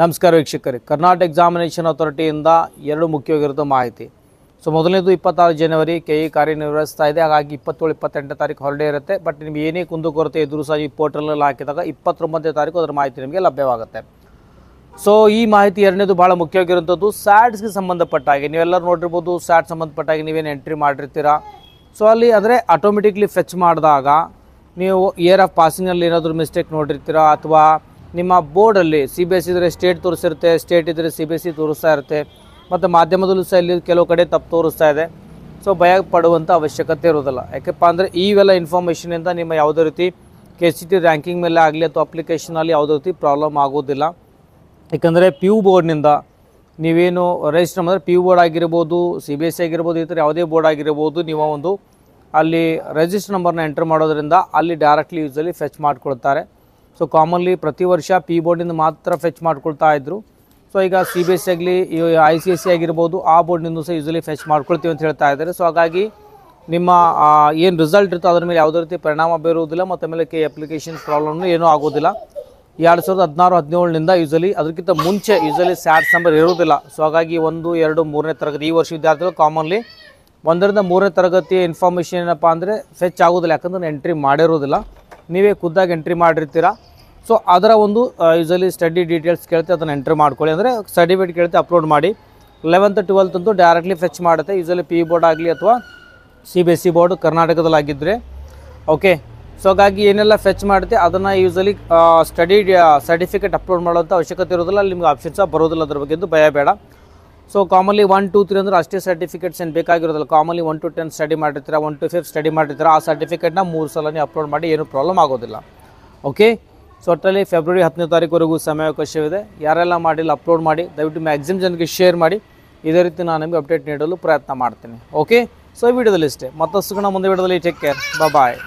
ನಮಸ್ಕಾರ ವೀಕ್ಷಕರೇ ಕರ್ನಾಟಕ ಎಕ್ಸಾಮಿನೇಷನ್ ಅಥಾರಿಟಿಯಿಂದ ಎರಡು ಮುಖ್ಯವಾಗಿರೋದು ಮಾಹಿತಿ ಸೊ ಮೊದಲನೇದು ಇಪ್ಪತ್ತಾರು ಜನವರಿ ಕೆ ಇ ಕಾರ್ಯನಿರ್ವಹಿಸ್ತಾ ಇದೆ ಹಾಗಾಗಿ ಇಪ್ಪತ್ತೇಳು ಇಪ್ಪತ್ತೆಂಟನೇ ತಾರೀಕು ಹಾಲಿಡೇ ಇರುತ್ತೆ ಬಟ್ ನಿಮ್ಗೆ ಏನೇ ಕುಂದುಕೊರತೆ ಎದುರು ಸಹ ಈ ಪೋರ್ಟಲಲ್ಲಿ ಹಾಕಿದಾಗ ಇಪ್ಪತ್ತೊಂಬತ್ತನೇ ತಾರೀಕು ಅದರ ಮಾಹಿತಿ ನಿಮಗೆ ಲಭ್ಯವಾಗುತ್ತೆ ಸೊ ಈ ಮಾಹಿತಿ ಎರಡನೇದು ಭಾಳ ಮುಖ್ಯವಾಗಿರುವಂಥದ್ದು ಸ್ಯಾಟ್ಸ್ಗೆ ಸಂಬಂಧಪಟ್ಟ ಹಾಗೆ ನೀವೆಲ್ಲರೂ ನೋಡಿರ್ಬೋದು ಸ್ಯಾಟ್ ಸಂಬಂಧಪಟ್ಟಾಗಿ ನೀವೇನು ಎಂಟ್ರಿ ಮಾಡಿರ್ತೀರಾ ಸೊ ಅಲ್ಲಿ ಅಂದರೆ ಆಟೋಮೆಟಿಕ್ಲಿ ಫೆಚ್ ಮಾಡಿದಾಗ ನೀವು ಇಯರ್ ಆಫ್ ಪಾಸಿಂಗಲ್ಲಿ ಏನಾದರೂ ಮಿಸ್ಟೇಕ್ ನೋಡಿರ್ತೀರಾ ಅಥವಾ ನಿಮ್ಮ ಬೋರ್ಡಲ್ಲಿ ಸಿ ಬಿ ಎಸ್ ಇದ್ದರೆ ಸ್ಟೇಟ್ ತೋರಿಸಿರುತ್ತೆ ಸ್ಟೇಟ್ ಇದ್ದರೆ ಸಿ ಬಿ ಎಸ್ ಸಿ ತೋರಿಸ್ತಾ ಇರುತ್ತೆ ಮತ್ತು ಮಾಧ್ಯಮದಲ್ಲೂ ಸಹ ಇಲ್ಲಿ ಕೆಲವು ಕಡೆ ತಪ್ಪು ತೋರಿಸ್ತಾ ಇದೆ ಸೊ ಭಯ ಪಡುವಂಥ ಅವಶ್ಯಕತೆ ಇರೋದಿಲ್ಲ ಯಾಕಪ್ಪ ಅಂದರೆ ಇವೆಲ್ಲ ಇನ್ಫಾರ್ಮೇಷನಿಂದ ನಿಮ್ಮ ಯಾವುದೇ ರೀತಿ ಕೆ ಸಿ ಟಿ ರ್ಯಾಂಕಿಂಗ್ ಮೇಲೆ ಆಗಲಿ ಅಥವಾ ಅಪ್ಲಿಕೇಶನಲ್ಲಿ ಯಾವುದೇ ರೀತಿ ಪ್ರಾಬ್ಲಮ್ ಆಗೋದಿಲ್ಲ ಯಾಕಂದರೆ ಪಿ ಯು ಬೋರ್ಡ್ನಿಂದ ನೀವೇನು ರಿಜಿಸ್ಟರ್ ಅಂದರೆ ಪಿ ಯು ಬೋರ್ಡ್ ಆಗಿರ್ಬೋದು ಸಿ ಬಿ ಎಸ್ ಸಿ ಆಗಿರ್ಬೋದು ಈ ಥರ ಯಾವುದೇ ಬೋರ್ಡ್ ಆಗಿರ್ಬೋದು ನೀವು ಒಂದು ಅಲ್ಲಿ ರಿಜಿಸ್ಟರ್ ನಂಬರ್ನ ಎಂಟ್ರ್ ಮಾಡೋದ್ರಿಂದ ಅಲ್ಲಿ ಡೈರೆಕ್ಟ್ಲಿ ಯೂಸಲ್ಲಿ ಫೆಚ್ ಮಾಡಿಕೊಳ್ತಾರೆ ಸೊ ಕಾಮನ್ಲಿ ಪ್ರತಿ ವರ್ಷ ಪಿ ಬೋರ್ಡಿಂದ ಮಾತ್ರ ಫೆಚ್ ಮಾಡ್ಕೊಳ್ತಾ ಇದ್ದರು ಸೊ ಈಗ ಸಿ ಬಿ ಎಸ್ ಸಿ ಆಗಲಿ ಐ ಸಿ ಎಸ್ ಸಿ ಆಗಿರ್ಬೋದು ಆ ಬೋರ್ಡ್ನಿಂದ ಸಹ ಯೂಸಲಿ ಫೆಚ್ ಮಾಡ್ಕೊಳ್ತೀವಿ ಅಂತ ಹೇಳ್ತಾ ಇದ್ದಾರೆ ಸೊ ಹಾಗಾಗಿ ನಿಮ್ಮ ಏನು ರಿಸಲ್ಟ್ ಇರುತ್ತೋ ಅದ್ರ ಮೇಲೆ ಯಾವುದೇ ರೀತಿ ಪರಿಣಾಮ ಬೀರುವುದಿಲ್ಲ ಮತ್ತು ಆಮೇಲೆ ಕೆ ಅಪ್ಲಿಕೇಶನ್ ಪ್ರಾಬ್ಲಮ್ನು ಏನೂ ಆಗೋದಿಲ್ಲ ಎರಡು ಸಾವಿರದ ಹದಿನಾರು ಹದಿನೇಳರಿಂದ ಯೂಸಲಿ ಅದಕ್ಕಿಂತ ಮುಂಚೆ ಯೂಸಲಿ ಸ್ಯಾಟ್ಸ್ ನಂಬರ್ ಇರುವುದಿಲ್ಲ ಸೊ ಹಾಗಾಗಿ ಒಂದು ಎರಡು ಮೂರನೇ ತರಗತಿ ಈ ವರ್ಷ ವಿದ್ಯಾರ್ಥಿಗಳು ಕಾಮನ್ಲಿ ಒಂದರಿಂದ ಮೂರನೇ ತರಗತಿಯ ಇನ್ಫಾರ್ಮೇಷನ್ ಏನಪ್ಪ ಅಂದರೆ ಫೆಚ್ ಆಗೋದಿಲ್ಲ ಯಾಕಂದ್ರೆ ಎಂಟ್ರಿ ಮಾಡಿರೋದಿಲ್ಲ ನೀವೇ ಖುದ್ದಾಗಿ ಎಂಟ್ರಿ ಮಾಡಿರ್ತೀರ ಸೊ ಅದರ ಒಂದು ಯೂಸಲಿ ಸ್ಟಡಿ ಡೀಟೇಲ್ಸ್ ಕೇಳುತ್ತೆ ಅದನ್ನು ಎಂಟ್ರ್ ಮಾಡ್ಕೊಳ್ಳಿ ಅಂದರೆ ಸರ್ಟಿಫಿಕೇಟ್ ಕೇಳುತ್ತೆ ಅಪ್ಲೋಡ್ ಮಾಡಿ ಲೆವೆಂತ್ ಟ್ವೆಲ್ತ್ ಅಂತೂ ಡೈರೆಕ್ಟ್ಲಿ ಫೆಚ್ ಮಾಡುತ್ತೆ ಯೂಸಲಿ ಪಿ ಬೋರ್ಡ್ e ಆಗಲಿ ಅಥವಾ C B S C e board ಕರ್ನಾಟಕದಲ್ಲಾಗಿದ್ದರೆ ಓಕೆ ಸೊ ಹಾಗಾಗಿ ಏನೆಲ್ಲ ಫೆಚ್ ಮಾಡುತ್ತೆ ಅದನ್ನು ಯೂಸಲಿ ಸ್ಟಡಿ ಸರ್ಟಿಫಿಕೇಟ್ ಅಪ್ಲೋಡ್ ಮಾಡುವಂಥ ಅವಶ್ಯಕತೆ ಇರೋದಿಲ್ಲ ಅಲ್ಲಿ ನಿಮ್ಗೆ ಆಪ್ಷನ್ಸ್ ಬರೋದಿಲ್ಲ ಅದ್ರ ಬಗ್ಗೆ ಭಯ ಬೇಡ so commonly one two three ಅಂದರೆ ಅಷ್ಟೇ ಸರ್ಟಿಫಿಕೇಟ್ಸ್ ಏನು ಬೇಕಾಗಿರೋದಿಲ್ಲ commonly one two ten study ಮಾಡಿರ್ತೀರ ಒನ್ ಟು ಫಿಫ್ತ್ ಸ್ಟಡಿ ಮಾಡಿರ್ತೀರ ಆ ಸರ್ಟಿಫಿಕೇಟ್ನ ಮೂರು ಸಲನೇ ಅಪ್ಲೋಡ್ ಮಾಡಿ ಏನೂ ಪ್ರಾಬ್ಲಮ್ ಆಗೋದಿಲ್ಲ ಓಕೆ ಸೊ ಒಟ್ಟಲ್ಲಿ ಫೆಬ್ರವರಿ ಹತ್ತನೇ ತಾರೀಕುವರೆಗೂ ಸಮಯಾವಕಾಶವಿದೆ ಯಾರೆಲ್ಲ ಮಾಡಿಲ್ಲ ಅಪ್ಲೋಡ್ ಮಾಡಿ ದಯವಿಟ್ಟು ಮ್ಯಾಕ್ಸಿಮ್ ಜನಕ್ಕೆ ಶೇರ್ ಮಾಡಿ ಇದೇ ರೀತಿ ನಾನು ನಿಮಗೆ ಅಪ್ಡೇಟ್ ನೀಡಲು ಪ್ರಯತ್ನ ಮಾಡ್ತೀನಿ ಓಕೆ ಸೊ ಈ ವಿಡಿಯೋದಲ್ಲಿ ಇಷ್ಟೇ ಮತ್ತಷ್ಟು ಮುಂದೆ ವಿಡಿಯೋದಲ್ಲಿ ಟೇಕ್ ಕೇರ್ ಬಾಯ್